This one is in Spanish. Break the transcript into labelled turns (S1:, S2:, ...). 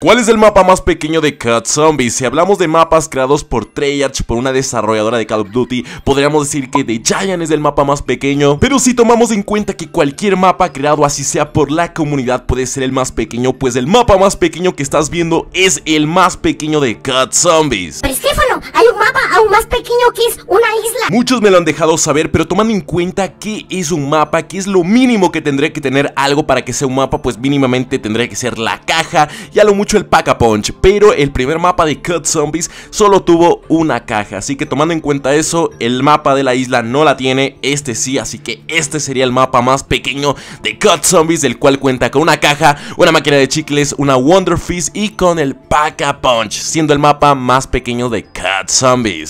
S1: ¿Cuál es el mapa más pequeño de Cut Zombies? Si hablamos de mapas creados por Treyarch, por una desarrolladora de Call of Duty, podríamos decir que The Giant es el mapa más pequeño, pero si tomamos en cuenta que cualquier mapa creado así sea por la comunidad puede ser el más pequeño, pues el mapa más pequeño que estás viendo es el más pequeño de Cut Zombies
S2: más pequeño que es una isla.
S1: Muchos me lo han dejado saber, pero tomando en cuenta que es un mapa, que es lo mínimo que tendría que tener algo para que sea un mapa, pues mínimamente tendría que ser la caja y a lo mucho el pack punch. Pero el primer mapa de Cut Zombies solo tuvo una caja, así que tomando en cuenta eso, el mapa de la isla no la tiene, este sí, así que este sería el mapa más pequeño de Cut Zombies, del cual cuenta con una caja, una máquina de chicles, una Wonder Fist y con el pack punch, siendo el mapa más pequeño de Cut Zombies.